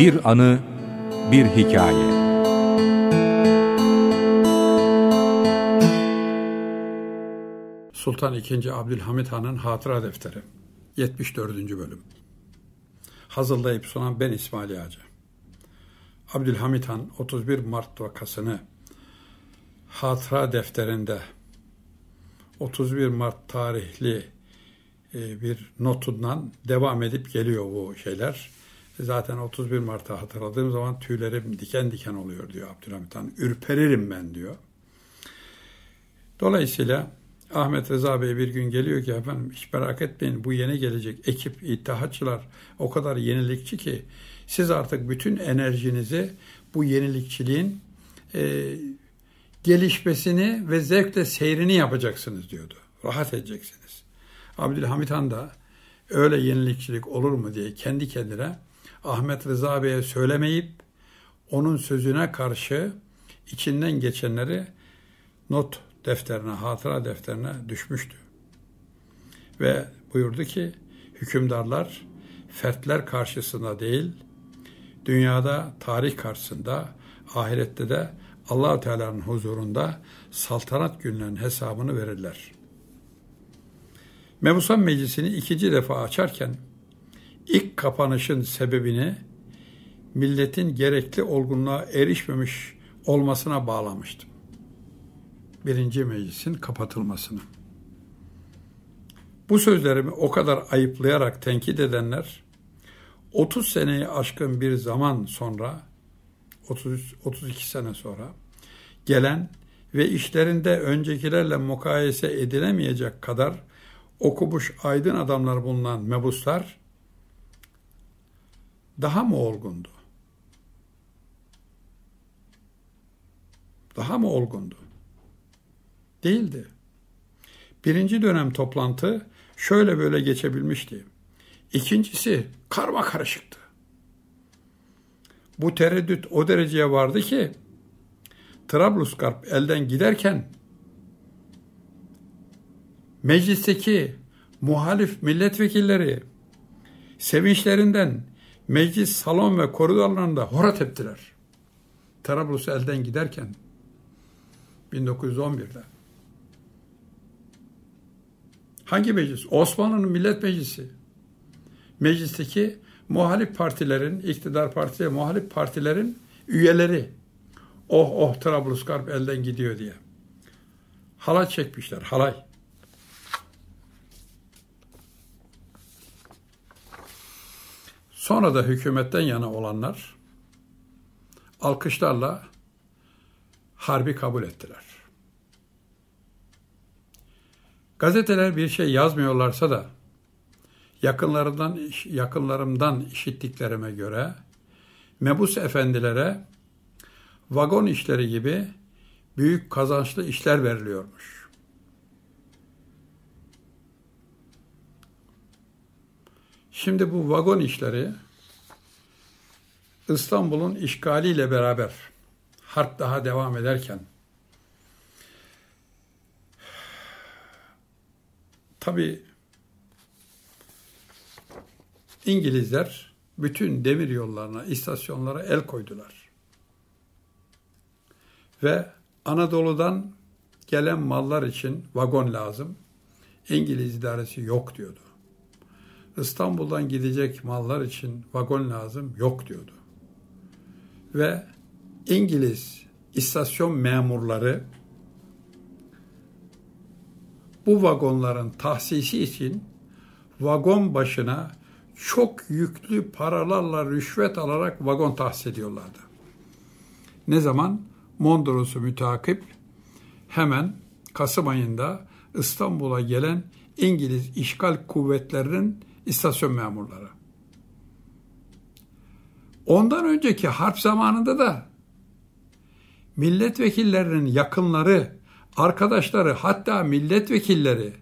Bir anı, bir hikaye. Sultan II. Abdülhamit Han'ın Hatıra Defteri 74. Bölüm Hazırlayıp sunan ben İsmail Yağcı. Abdülhamit Han 31 Mart vakasını Hatıra Defterinde 31 Mart tarihli e, bir notundan devam edip geliyor bu şeyler. Zaten 31 Mart'ta hatırladığım zaman tüylerim diken diken oluyor diyor Abdülhamit Han. Ürperirim ben diyor. Dolayısıyla Ahmet Rıza Bey bir gün geliyor ki efendim hiç merak etmeyin bu yeni gelecek ekip ittihatçılar o kadar yenilikçi ki siz artık bütün enerjinizi bu yenilikçiliğin e, gelişmesini ve zevkle seyrini yapacaksınız diyordu. Rahat edeceksiniz. Abdülhamit Han da öyle yenilikçilik olur mu diye kendi kendine Ahmet Rıza Bey'e söylemeyip onun sözüne karşı içinden geçenleri not defterine, hatıra defterine düşmüştü. Ve buyurdu ki hükümdarlar fertler karşısında değil, dünyada tarih karşısında, ahirette de allah Teala'nın huzurunda saltanat günlerinin hesabını verirler. Mebusan Meclisi'ni ikinci defa açarken ilk kapanışın sebebini milletin gerekli olgunluğa erişmemiş olmasına bağlamıştım. Birinci meclisin kapatılmasını. Bu sözlerimi o kadar ayıplayarak tenkit edenler 30 seneyi aşkın bir zaman sonra 30 32 sene sonra gelen ve işlerinde öncekilerle mukayese edilemeyecek kadar okumuş aydın adamlar bulunan mebuslar daha mı olgundu? Daha mı olgundu? Değildi. Birinci dönem toplantı şöyle böyle geçebilmişti. İkincisi karma karışıktı. Bu tereddüt o dereceye vardı ki Trablusgarp elden giderken meclisteki muhalif milletvekilleri sevinçlerinden meclis salon ve koridorlarında hora teptiler. Trablus elden giderken 1911'de. Hangi meclis? Osmanlı'nın Millet Meclisi. Meclisteki muhalif partilerin, iktidar partiye muhalif partilerin üyeleri. Oh oh Trablusgarp elden gidiyor diye. Halay çekmişler, halay. Sonra da hükümetten yana olanlar alkışlarla harbi kabul ettiler. Gazeteler bir şey yazmıyorlarsa da yakınlarından yakınlarımdan işittiklerime göre mebus efendilere vagon işleri gibi büyük kazançlı işler veriliyormuş. Şimdi bu vagon işleri İstanbul'un işgaliyle beraber harp daha devam ederken tabi İngilizler bütün demir yollarına, istasyonlara el koydular. Ve Anadolu'dan gelen mallar için vagon lazım. İngiliz idaresi yok diyordu. İstanbul'dan gidecek mallar için vagon lazım yok diyordu. Ve İngiliz istasyon memurları bu vagonların tahsisi için vagon başına çok yüklü paralarla rüşvet alarak vagon tahsis ediyorlardı. Ne zaman? Mondros'u mütakip hemen Kasım ayında İstanbul'a gelen İngiliz işgal kuvvetlerinin istasyon memurları. Ondan önceki harp zamanında da milletvekillerinin yakınları, arkadaşları hatta milletvekilleri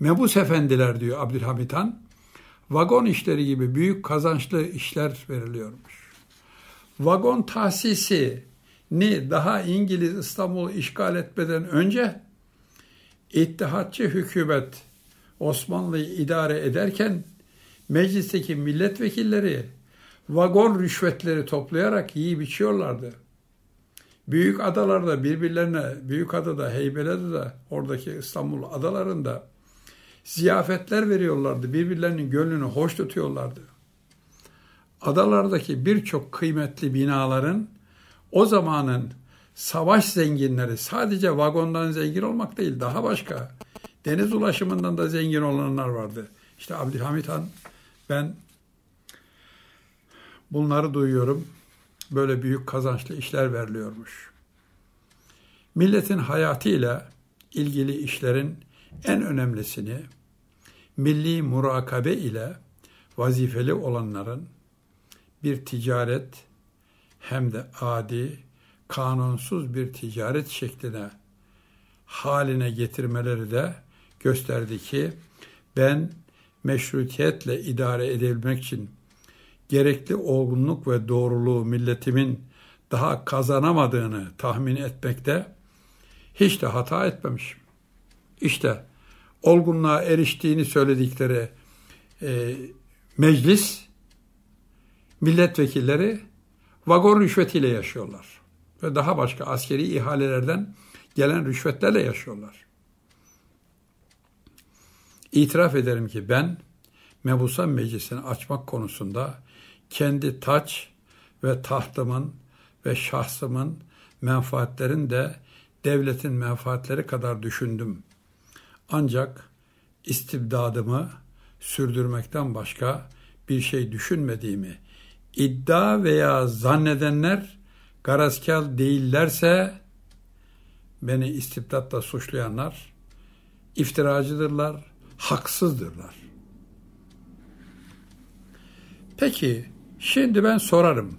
mebus efendiler diyor Abdülhamit Han. Vagon işleri gibi büyük kazançlı işler veriliyormuş. Vagon tahsisi ni daha İngiliz İstanbul'u işgal etmeden önce İttihatçı hükümet Osmanlı'yı idare ederken meclisteki milletvekilleri vagon rüşvetleri toplayarak iyi içiyorlardı. Büyük adalarda birbirlerine, büyük adada, de, oradaki İstanbul adalarında ziyafetler veriyorlardı. Birbirlerinin gönlünü hoş tutuyorlardı. Adalardaki birçok kıymetli binaların o zamanın savaş zenginleri sadece vagondan zengin olmak değil daha başka deniz ulaşımından da zengin olanlar vardı. İşte Abdülhamit Han ben bunları duyuyorum. Böyle büyük kazançlı işler veriliyormuş. Milletin hayatıyla ilgili işlerin en önemlisini milli murakabe ile vazifeli olanların bir ticaret hem de adi kanunsuz bir ticaret şekline haline getirmeleri de gösterdi ki ben meşrutiyetle idare edilmek için gerekli olgunluk ve doğruluğu milletimin daha kazanamadığını tahmin etmekte hiç de hata etmemiş. İşte olgunluğa eriştiğini söyledikleri e, meclis milletvekilleri vagon rüşvetiyle yaşıyorlar ve daha başka askeri ihalelerden gelen rüşvetlerle yaşıyorlar. İtiraf ederim ki ben Mebusan meclisini açmak konusunda kendi taç ve tahtımın ve şahsımın menfaatlerin de devletin menfaatleri kadar düşündüm. Ancak istibdadımı sürdürmekten başka bir şey düşünmediğimi iddia veya zannedenler garazkar değillerse beni istibdatla suçlayanlar iftiracıdırlar, haksızdırlar. Peki şimdi ben sorarım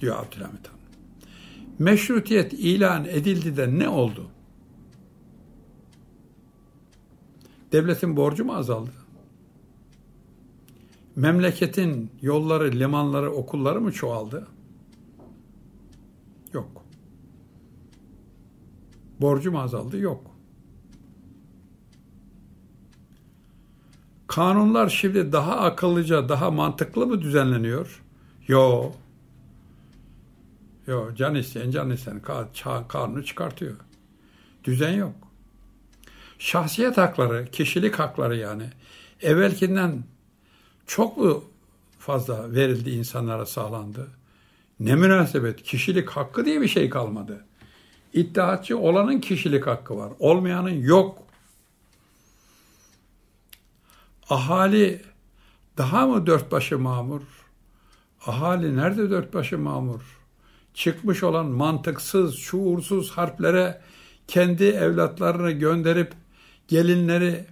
diyor Abdülhamit Han. Meşrutiyet ilan edildi de ne oldu? Devletin borcu mu azaldı? Memleketin yolları, limanları, okulları mı çoğaldı? Yok. Borcum azaldı? Yok. Kanunlar şimdi daha akıllıca, daha mantıklı mı düzenleniyor? Yo. Yo, can isteyen can isteyen kanunu çıkartıyor. Düzen yok. Şahsiyet hakları, kişilik hakları yani evvelkinden çok mu fazla verildi insanlara sağlandı? Ne münasebet kişilik hakkı diye bir şey kalmadı. İttihatçı olanın kişilik hakkı var. Olmayanın yok. Ahali daha mı dört başı mamur? Ahali nerede dört başı mamur? Çıkmış olan mantıksız, şuursuz harplere kendi evlatlarını gönderip gelinleri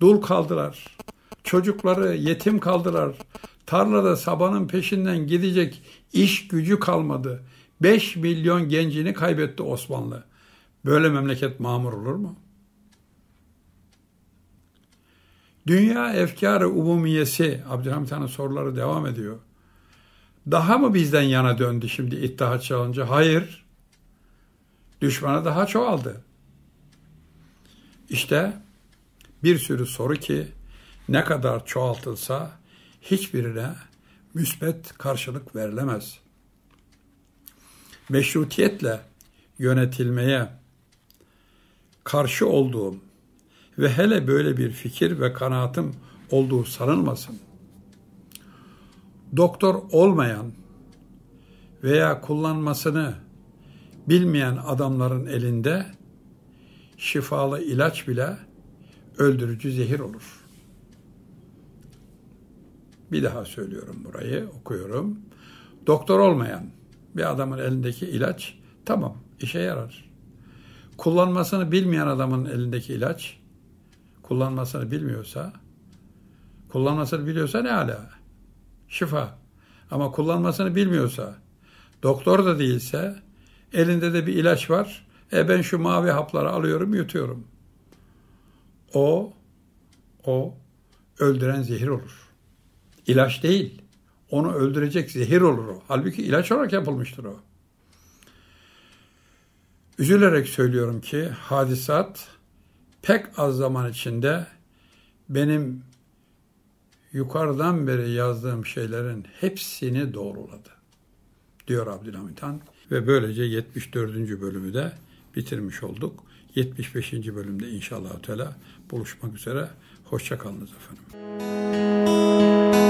dul kaldılar. Çocukları yetim kaldılar. Tarlada sabanın peşinden gidecek iş gücü kalmadı. 5 milyon gencini kaybetti Osmanlı. Böyle memleket mamur olur mu? Dünya efkarı umumiyesi, Abdülhamit Han'ın soruları devam ediyor. Daha mı bizden yana döndü şimdi ittihat çalınca? Hayır. Düşmanı daha çoğaldı. İşte bir sürü soru ki ne kadar çoğaltılsa hiçbirine müsbet karşılık verilemez. Meşrutiyetle yönetilmeye karşı olduğum ve hele böyle bir fikir ve kanaatim olduğu sanılmasın. Doktor olmayan veya kullanmasını bilmeyen adamların elinde şifalı ilaç bile öldürücü zehir olur. Bir daha söylüyorum burayı, okuyorum. Doktor olmayan bir adamın elindeki ilaç tamam işe yarar. Kullanmasını bilmeyen adamın elindeki ilaç kullanmasını bilmiyorsa kullanmasını biliyorsa ne ala? Şifa. Ama kullanmasını bilmiyorsa doktor da değilse elinde de bir ilaç var. E ben şu mavi hapları alıyorum, yutuyorum. O o öldüren zehir olur. İlaç değil. Onu öldürecek zehir olur o. Halbuki ilaç olarak yapılmıştır o. Üzülerek söylüyorum ki hadisat pek az zaman içinde benim yukarıdan beri yazdığım şeylerin hepsini doğruladı. Diyor Abdülhamit Han ve böylece 74. bölümü de bitirmiş olduk. 75. bölümde inşallah Teala buluşmak üzere. Hoşçakalınız efendim. Müzik